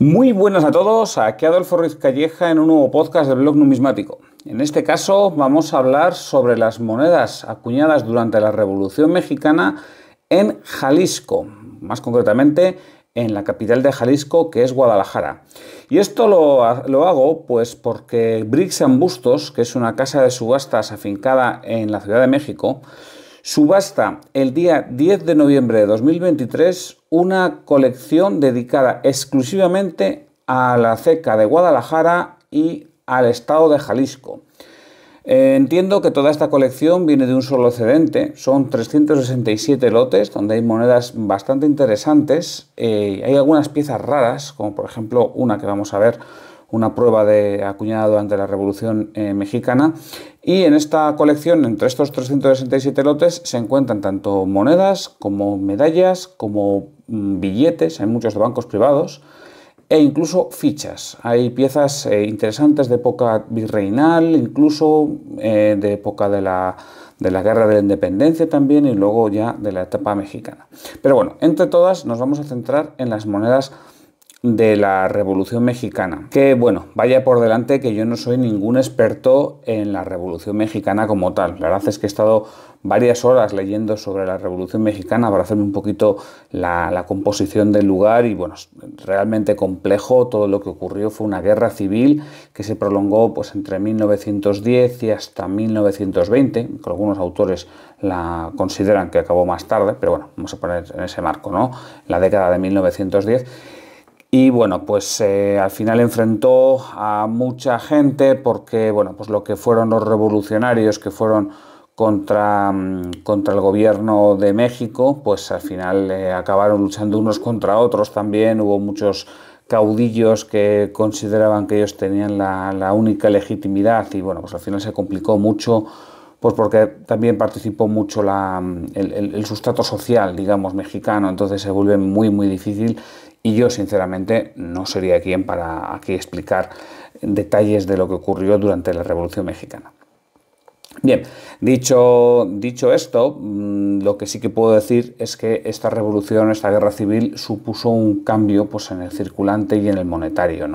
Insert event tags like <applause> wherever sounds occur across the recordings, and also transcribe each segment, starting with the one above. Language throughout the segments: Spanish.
Muy buenas a todos, aquí Adolfo Ruiz Calleja en un nuevo podcast del blog numismático. En este caso vamos a hablar sobre las monedas acuñadas durante la Revolución Mexicana en Jalisco, más concretamente en la capital de Jalisco que es Guadalajara. Y esto lo, hago pues porque Briggs Bustos, que es una casa de subastas afincada en la Ciudad de México, subasta el día 10 de noviembre de 2023 una colección dedicada exclusivamente a la ceca de Guadalajara y al estado de Jalisco. Eh, entiendo que toda esta colección viene de un solo cedente, son 367 lotes donde hay monedas bastante interesantes, eh, hay algunas piezas raras, como por ejemplo una que vamos a ver una prueba de, acuñada durante la Revolución eh, Mexicana. Y en esta colección, entre estos 367 lotes, se encuentran tanto monedas como medallas, como mm, billetes, hay muchos de bancos privados, e incluso fichas. Hay piezas eh, interesantes de época virreinal, incluso eh, de época de la, de la Guerra de la Independencia también y luego ya de la etapa mexicana. Pero bueno, entre todas nos vamos a centrar en las monedas de la Revolución Mexicana. Que bueno, vaya por delante que yo no soy ningún experto en la Revolución Mexicana como tal. La verdad es que he estado varias horas leyendo sobre la Revolución Mexicana para hacerme un poquito la, composición del lugar y bueno, realmente complejo. Todo lo que ocurrió fue una guerra civil que se prolongó pues entre 1910 y hasta 1920, que algunos autores la consideran que acabó más tarde, pero bueno, vamos a poner en ese marco, ¿no? La década de 1910 y bueno, pues eh, al final enfrentó a mucha gente porque, bueno, pues lo que fueron los revolucionarios que fueron contra, mm, contra el gobierno de México, pues al final eh, acabaron luchando unos contra otros también. Hubo muchos caudillos que consideraban que ellos tenían la, única legitimidad y bueno, pues al final se complicó mucho, pues porque también participó mucho mm, el, sustrato social, digamos, mexicano, entonces se vuelve muy, muy difícil y yo sinceramente no sería quien para aquí explicar detalles de lo que ocurrió durante la Revolución Mexicana. Bien, dicho, dicho esto, mm, lo que sí que puedo decir es que esta revolución, esta guerra civil, supuso un cambio pues, en el circulante y en el monetario, en,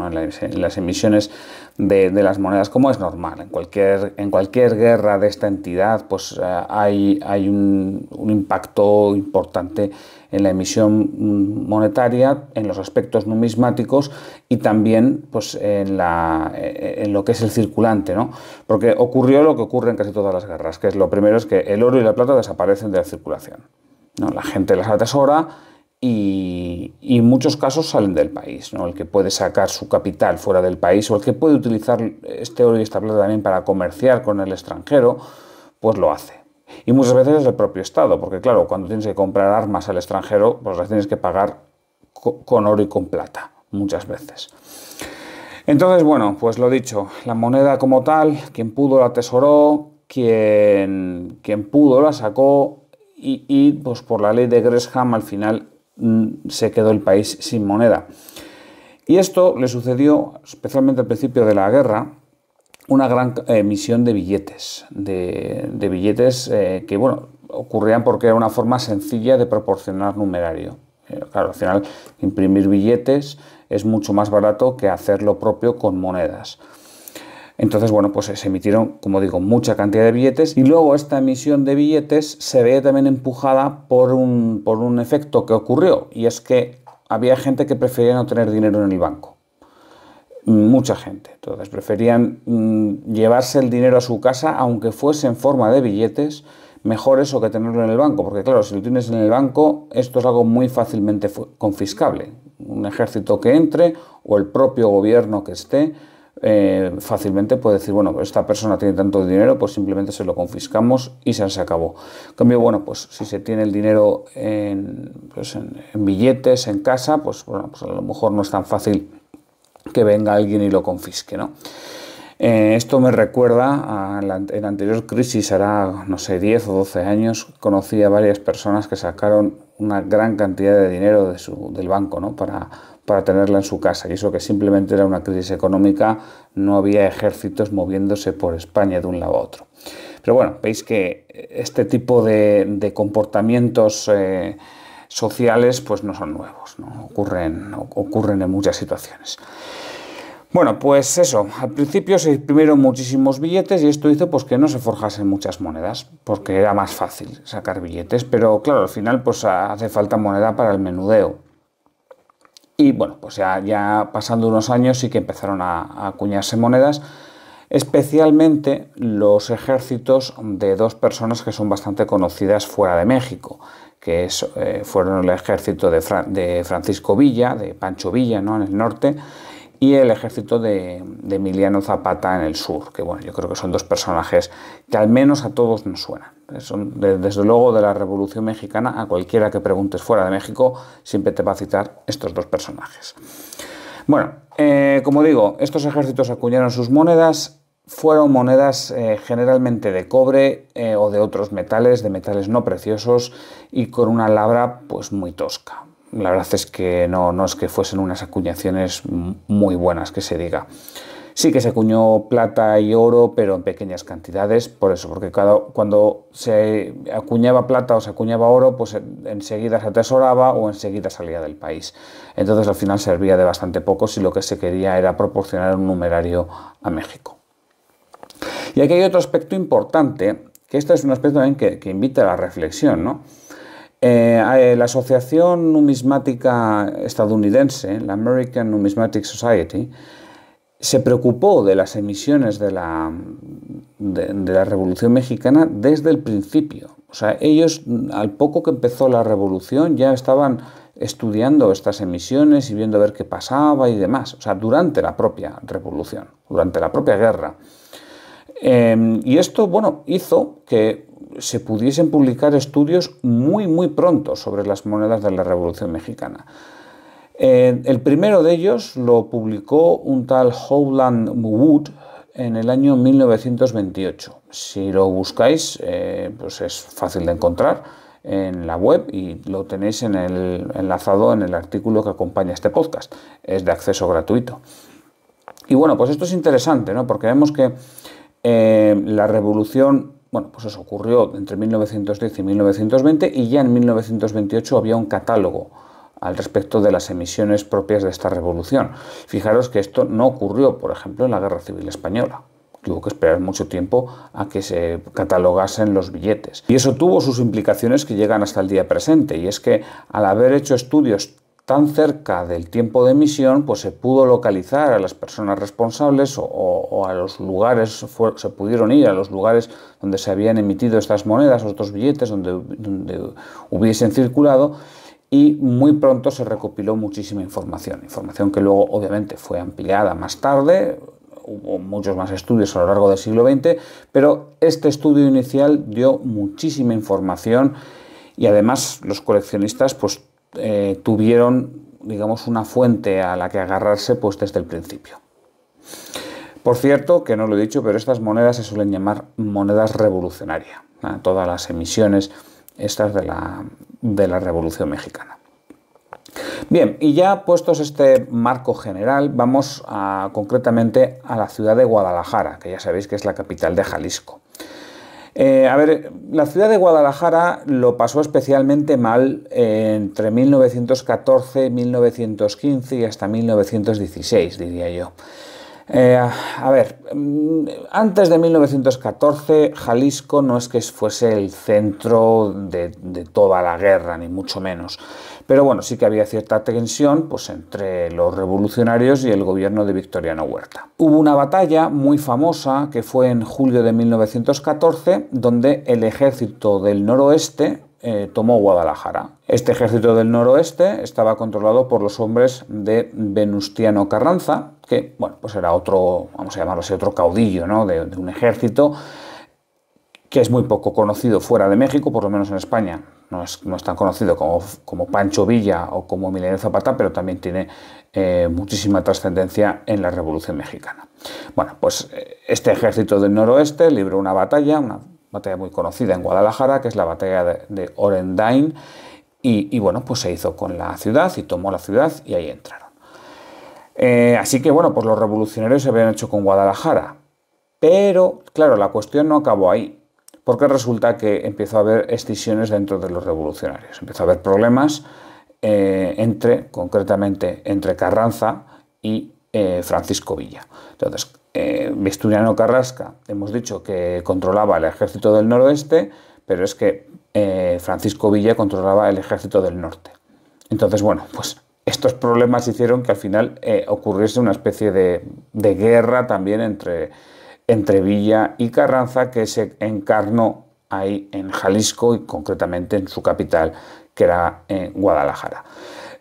las, emisiones de, las monedas, como es normal. En cualquier, en cualquier guerra de esta entidad pues, eh, hay, hay un impacto importante en la emisión monetaria, en los aspectos numismáticos y también pues, en, la, en lo que es el circulante, ¿no? porque ocurrió lo que ocurre en casi todas las guerras, que es lo primero es que el oro y la plata desaparecen de la circulación. ¿no? La gente las atesora y, y, en muchos casos salen del país. ¿no? El que puede sacar su capital fuera del país o el que puede utilizar este oro y esta plata también para comerciar con el extranjero, pues lo hace. Y muchas veces es el propio Estado, porque claro, cuando tienes que comprar armas al extranjero, pues las tienes que pagar con oro y con plata, muchas veces. Entonces, bueno, pues lo dicho, la moneda como tal, quien pudo la atesoró, quien, quien pudo la sacó y, y, pues por la ley de Gresham al final mm, se quedó el país sin moneda. Y esto le sucedió especialmente al principio de la guerra, una gran emisión eh, de billetes, de, billetes eh, que, bueno, ocurrían porque era una forma sencilla de proporcionar numerario. Eh, claro, al final imprimir billetes es mucho más barato que hacer lo propio con monedas. Entonces, bueno, pues se emitieron, como digo, mucha cantidad de billetes y luego esta emisión de billetes se ve también empujada por un, por un efecto que ocurrió y es que había gente que prefería no tener dinero en el banco mucha gente. Entonces preferían mm, llevarse el dinero a su casa, aunque fuese en forma de billetes, mejor eso que tenerlo en el banco, porque claro, si lo tienes en el banco, esto es algo muy fácilmente confiscable. Un ejército que entre o el propio gobierno que esté, eh, fácilmente puede decir, bueno, esta persona tiene tanto dinero, pues simplemente se lo confiscamos y se, se acabó. En cambio, bueno, pues si se tiene el dinero pues en, en billetes, en casa, pues, bueno, pues a lo mejor no es tan fácil que venga alguien y lo confisque, ¿no? Eh, esto me recuerda a la, anterior crisis, hará, no sé, 10 o 12 años, conocí a varias personas que sacaron una gran cantidad de dinero del banco ¿no? para, para tenerla en su casa. Y eso que simplemente era una crisis económica, no había ejércitos moviéndose por España de un lado a otro. Pero bueno, veis que este tipo de, comportamientos... Eh, sociales pues no son nuevos, ¿no? Ocurren, ocurren en muchas situaciones. Bueno, pues eso, al principio se imprimieron muchísimos billetes y esto hizo pues que no se forjasen muchas monedas, porque era más fácil sacar billetes, pero claro, al final pues hace falta moneda para el menudeo. Y bueno, pues ya, ya pasando unos años sí que empezaron a, a acuñarse monedas, especialmente los ejércitos de dos personas que son bastante conocidas fuera de México, que eh, fueron el ejército de, Francisco Villa, de Pancho Villa ¿no? en el norte, y el ejército de, Emiliano Zapata en el sur, que bueno, yo creo que son dos personajes que al menos a todos nos suenan. Son, desde luego de la Revolución Mexicana, a cualquiera que preguntes fuera de México, siempre te va a citar estos dos personajes. Bueno, eh, como digo, estos ejércitos acuñaron sus monedas fueron monedas eh, generalmente de cobre eh, o de otros metales, de metales no preciosos y con una labra pues muy tosca. La verdad es que no, es que fuesen unas acuñaciones muy buenas, que se diga. Sí que se acuñó plata y oro, pero en pequeñas cantidades, por eso, porque cuando se acuñaba plata o se acuñaba oro, pues enseguida se atesoraba o enseguida salía del país. Entonces al final servía de bastante poco si lo que se quería era proporcionar un numerario a México. Y aquí hay otro aspecto importante, que este es un aspecto también que, invita a la reflexión, eh, eh, la Asociación Numismática Estadounidense, la American Numismatic Society, se preocupó de las emisiones de la, de la, Revolución Mexicana desde el principio. O sea, ellos al poco que empezó la revolución ya estaban estudiando estas emisiones y viendo a ver qué pasaba y demás. O sea, durante la propia revolución, durante la propia guerra. Em, y esto, bueno, hizo que se pudiesen publicar estudios muy, muy pronto sobre las monedas de la Revolución Mexicana. Eh, el primero de ellos lo publicó un tal Howland Wood en el año 1928. Si lo buscáis, eh, pues es fácil de encontrar en la web y lo tenéis en el, enlazado en el artículo que acompaña este podcast. Es de acceso gratuito. Y bueno, pues esto es interesante, ¿no? Porque vemos que eh, la revolución, bueno, pues eso ocurrió entre 1910 y 1920 y ya en 1928 había un catálogo al respecto de las emisiones propias de esta revolución. Fijaros que esto no ocurrió, por ejemplo, en la Guerra Civil Española. Tuvo que esperar mucho tiempo a que se catalogasen los billetes. Y eso tuvo sus implicaciones que llegan hasta el día presente, y es que al haber hecho estudios tan cerca del tiempo de emisión, pues se pudo localizar a las personas responsables o, a los lugares, se pudieron ir a los lugares donde se habían emitido estas monedas o estos billetes, donde, donde hubiesen circulado, y muy pronto se recopiló muchísima información, información que luego obviamente fue ampliada más tarde, hubo muchos más estudios a lo largo del siglo XX, pero este estudio inicial dio muchísima información y además los coleccionistas pues eh, tuvieron, digamos, una fuente a la que agarrarse pues desde el principio. Por cierto, que no lo he dicho, pero estas monedas se suelen llamar monedas revolucionarias, todas las emisiones estas de la, de la Revolución Mexicana. Bien, y ya puestos este marco general, vamos concretamente a la ciudad de Guadalajara, que ya sabéis que es la capital de Jalisco. Eh, a ver, la ciudad de Guadalajara lo pasó especialmente mal entre 1914, 1915 y hasta 1916, diría yo. Eh, a ver, mm, antes de 1914 Jalisco no es que fuese el centro de, toda la guerra, ni mucho menos. Pero bueno, sí que había cierta tensión pues, entre los revolucionarios y el gobierno de Victoriano Huerta. Hubo una batalla muy famosa que fue en julio de 1914, donde el ejército del noroeste eh, tomó Guadalajara. Este ejército del noroeste estaba controlado por los hombres de Venustiano Carranza, que, bueno, pues era otro, vamos a llamarlo otro caudillo, de, un ejército que es muy poco conocido fuera de México, por lo menos en España. No es, tan conocido como, como, Pancho Villa o como Emiliano Zapata, pero también tiene eh, muchísima trascendencia en la Revolución Mexicana. Bueno, pues eh, este ejército del noroeste libró una batalla, una batalla muy conocida en Guadalajara, que es la batalla de, Orendain, y, bueno, pues se hizo con la ciudad y tomó la ciudad y ahí entraron. Eh, así que bueno, pues los revolucionarios se habían hecho con Guadalajara, pero claro, la cuestión no acabó ahí, porque resulta que empezó a haber escisiones dentro de los revolucionarios, empezó a haber problemas eh, entre, concretamente, entre Carranza y eh, Francisco Villa. Entonces, eh, Carrasca, hemos dicho que controlaba el ejército del noroeste, pero es que eh, Francisco Villa controlaba el ejército del norte. Entonces, bueno, pues estos problemas hicieron que al final eh, ocurriese una especie de, guerra también entre, entre Villa y Carranza que se encarnó ahí en Jalisco y concretamente en su capital, que era en Guadalajara.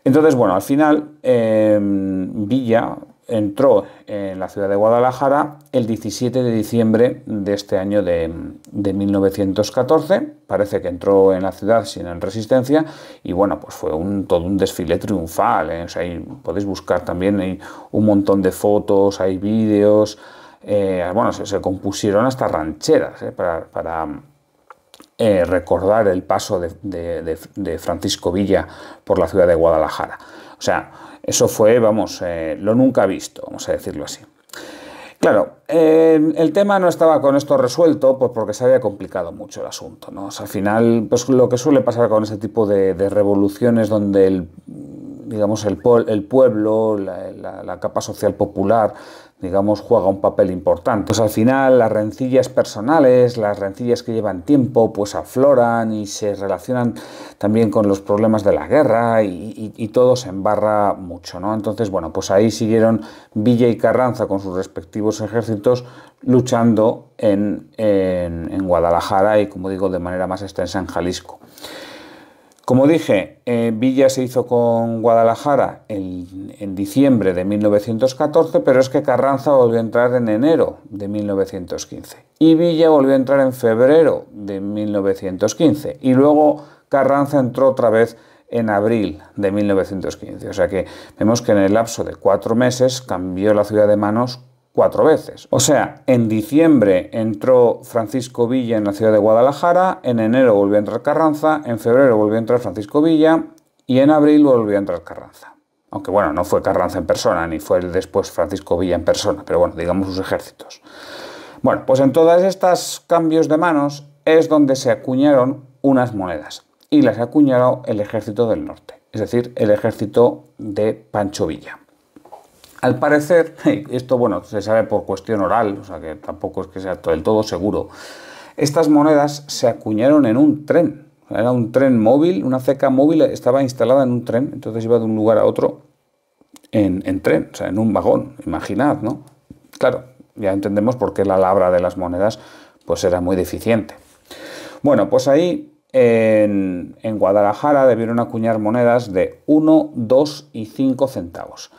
Entonces, bueno, al final Villa entró en la ciudad de Guadalajara el 17 de diciembre de este año de, 1914. Parece que entró en la ciudad sin resistencia y bueno, pues fue todo un desfile triunfal. ¿eh? podéis buscar también hay un montón de fotos, hay vídeos. Eh, bueno, se, compusieron hasta rancheras ¿eh? para, recordar el paso de, Francisco Villa por la ciudad de Guadalajara. O sea, eso fue, vamos, eh, lo nunca visto, vamos a decirlo así. Claro, em, el tema no estaba con esto resuelto pues porque se había complicado mucho el asunto. ¿no? al final, pues lo que suele pasar con ese tipo de, revoluciones donde el, digamos, el, el pueblo, la, capa social popular, digamos, juega un papel importante. Pues al final las rencillas personales, las rencillas que llevan tiempo, pues afloran y se relacionan también con los problemas de la guerra y, todo se embarra mucho, ¿no? Entonces, bueno, pues ahí siguieron Villa y Carranza con sus respectivos ejércitos luchando en, en Guadalajara y, como digo, de manera más extensa en Jalisco. Como dije, eh, Villa se hizo con Guadalajara en, en diciembre de 1914, pero es que Carranza volvió a entrar en enero de 1915 y Villa volvió a entrar en febrero de 1915 y luego Carranza entró otra vez en abril de 1915. O sea que vemos que en el lapso de cuatro meses cambió la ciudad de manos cuatro veces. O sea, en diciembre entró Francisco Villa en la ciudad de Guadalajara, en enero volvió a entrar Carranza, en febrero volvió a entrar Francisco Villa y en abril volvió a entrar Carranza. Aunque bueno, no fue Carranza en persona, ni fue después Francisco Villa en persona, pero bueno, digamos sus ejércitos. Bueno, pues en todas estas cambios de manos es donde se acuñaron unas monedas y las acuñaron el ejército del norte, es decir, el ejército de Pancho Villa. Al parecer, <laughs> esto bueno, se sabe por cuestión oral, o sea que tampoco es que sea del todo seguro. Estas monedas se acuñaron en un tren. Era un tren móvil, una ceca móvil estaba instalada en un tren, entonces iba de un lugar a otro en, tren, o sea, en un vagón, imaginad, ¿no? Claro, ya entendemos por qué la labra de las monedas pues era muy deficiente. Bueno, pues ahí en, en Guadalajara debieron acuñar monedas de 1, 2 y 5 centavos.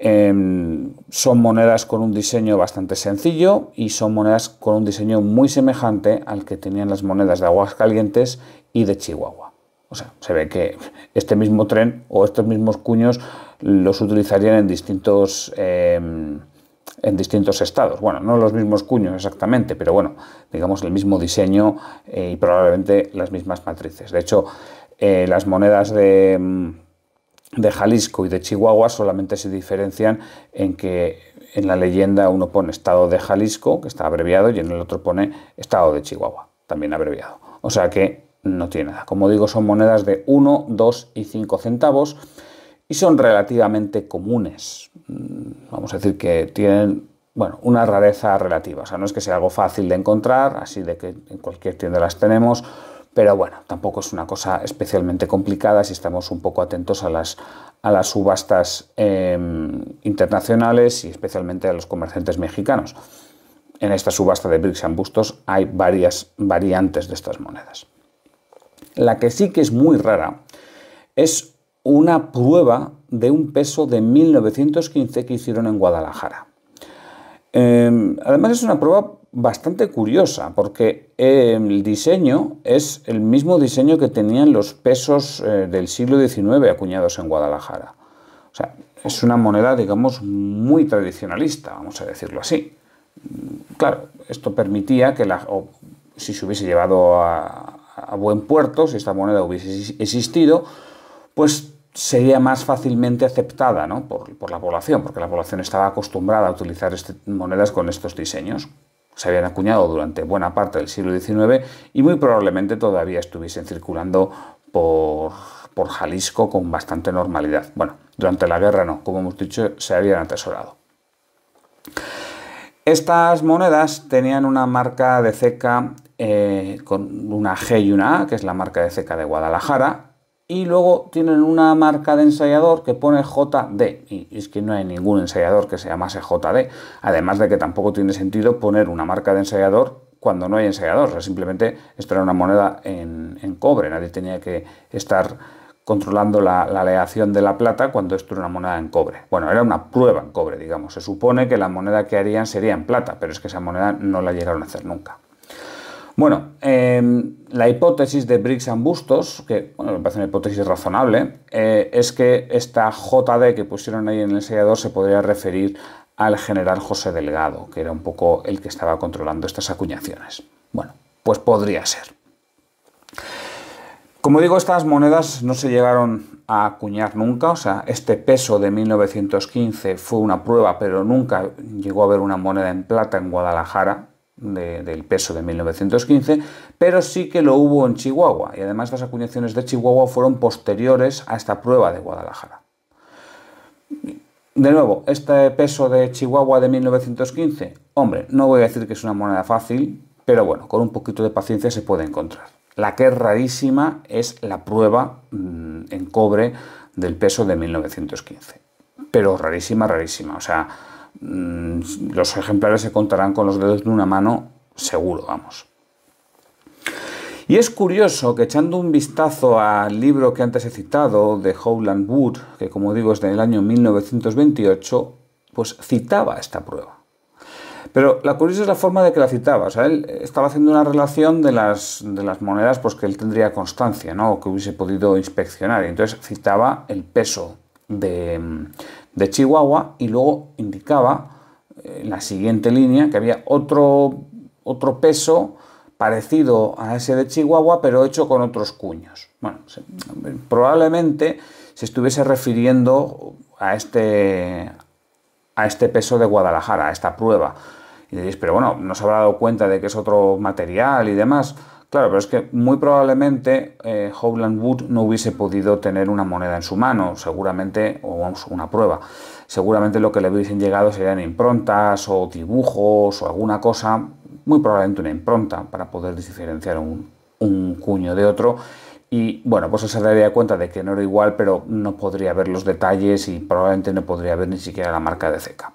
Em, son monedas con un diseño bastante sencillo y son monedas con un diseño muy semejante al que tenían las monedas de Aguascalientes y de Chihuahua. O sea, se ve que este mismo tren o estos mismos cuños los utilizarían en distintos, em, en distintos estados. Bueno, no los mismos cuños exactamente, pero bueno, digamos el mismo diseño eh, y probablemente las mismas matrices. De hecho, eh, las monedas de em, de Jalisco y de Chihuahua solamente se diferencian en que en la leyenda uno pone estado de Jalisco, que está abreviado, y en el otro pone estado de Chihuahua, también abreviado. O sea que no tiene nada. Como digo, son monedas de 1, 2 y 5 centavos y son relativamente comunes. Mm, vamos a decir que tienen bueno, una rareza relativa. O sea, no es que sea algo fácil de encontrar, así de que en cualquier tienda las tenemos pero bueno, tampoco es una cosa especialmente complicada si estamos un poco atentos a las, a las subastas em, internacionales y especialmente a los comerciantes mexicanos. En esta subasta de Bricks and Bustos hay varias variantes de estas monedas. La que sí que es muy rara es una prueba de un peso de 1915 que hicieron en Guadalajara. Em, además es una prueba bastante curiosa, porque em, el diseño es el mismo diseño que tenían los pesos eh, del siglo XIX acuñados en Guadalajara. O sea, es una moneda, digamos, muy tradicionalista, vamos a decirlo así. Claro, esto permitía que si se hubiese llevado a, buen puerto, si esta moneda hubiese existido, pues sería más fácilmente aceptada por, la población, porque la población estaba acostumbrada a utilizar este, monedas con estos diseños se habían acuñado durante buena parte del siglo XIX y muy probablemente todavía estuviesen circulando por, Jalisco con bastante normalidad. Bueno, durante la guerra no, como hemos dicho, se habían atesorado. Estas monedas tenían una marca de ceca eh, con una G y una A, que es la marca de ceca de Guadalajara, y luego tienen una marca de ensayador que pone JD y es que no hay ningún ensayador que se llamase JD además de que tampoco tiene sentido poner una marca de ensayador cuando no hay ensayador, simplemente esto era una moneda en, cobre, nadie tenía que estar controlando la, la, aleación de la plata cuando esto era una moneda en cobre. Bueno, era una prueba en cobre, digamos. Se supone que la moneda que harían sería en plata, pero es que esa moneda no la llegaron a hacer nunca. Bueno, em, la hipótesis de Briggs and Bustos, que me parece una hipótesis razonable, eh, es que esta JD que pusieron ahí en el sellador se podría referir al general José Delgado, que era un poco el que estaba controlando estas acuñaciones. Bueno, pues podría ser. Como digo, estas monedas no se llegaron a acuñar nunca, o sea, este peso de 1915 fue una prueba, pero nunca llegó a haber una moneda en plata en Guadalajara, del peso de 1915, pero sí que lo hubo en Chihuahua y además las acuñaciones de Chihuahua fueron posteriores a esta prueba de Guadalajara. De nuevo, este peso de Chihuahua de 1915, hombre, no voy a decir que es una moneda fácil, pero bueno, con un poquito de paciencia se puede encontrar. La que es rarísima es la prueba mm, en cobre del peso de 1915, pero rarísima, rarísima, o sea, Mm, los ejemplares se contarán con los dedos de una mano, seguro, vamos. Y es curioso que echando un vistazo al libro que antes he citado de Howland Wood, que como digo es del año 1928, pues citaba esta prueba. Pero la curiosa es la forma de que la citaba. O sea, él estaba haciendo una relación de las, monedas pues, que él tendría constancia, ¿no? o que hubiese podido inspeccionar. Y entonces citaba el peso de, de Chihuahua y luego indicaba eh, en la siguiente línea que había otro, otro peso parecido a ese de Chihuahua pero hecho con otros cuños. Bueno, probablemente se estuviese refiriendo a este, a este peso de Guadalajara, a esta prueba. Y diréis, pero bueno, no se habrá dado cuenta de que es otro material y demás. Claro, pero es que muy probablemente eh, Howland Wood no hubiese podido tener una moneda en su mano, seguramente, o vamos, una prueba. Seguramente lo que le hubiesen llegado serían improntas o dibujos o alguna cosa, muy probablemente una impronta, para poder diferenciar un, un cuño de otro. Y bueno, pues se daría cuenta de que no era igual, pero no podría ver los detalles y probablemente no podría ver ni siquiera la marca de ceca.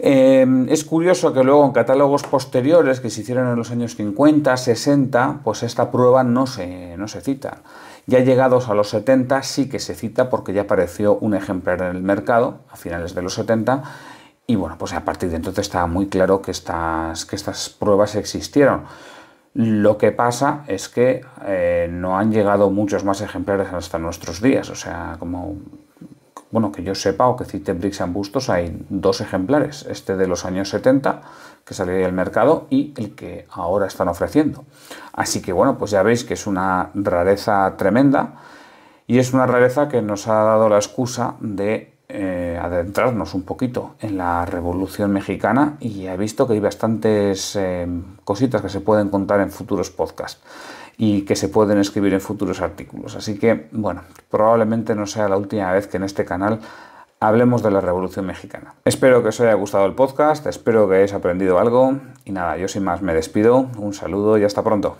Em, es curioso que luego en catálogos posteriores que se hicieron en los años 50, 60, pues esta prueba no se, no se cita. Ya llegados a los 70 sí que se cita porque ya apareció un ejemplar en el mercado a finales de los 70 y bueno, pues a partir de entonces estaba muy claro que estas, que estas pruebas existieron. Lo que pasa es que eh, no han llegado muchos más ejemplares hasta nuestros días, o sea, como bueno, que yo sepa o que cite Bricks Bustos, hay dos ejemplares, este de los años 70, que salió del mercado, y el que ahora están ofreciendo. Así que bueno, pues ya veis que es una rareza tremenda, y es una rareza que nos ha dado la excusa de eh, adentrarnos un poquito en la Revolución Mexicana, y he visto que hay bastantes eh, cositas que se pueden contar en futuros podcasts y que se pueden escribir en futuros artículos. Así que, bueno, probablemente no sea la última vez que en este canal hablemos de la Revolución Mexicana. Espero que os haya gustado el podcast, espero que hayáis aprendido algo y nada, yo sin más me despido, un saludo y hasta pronto.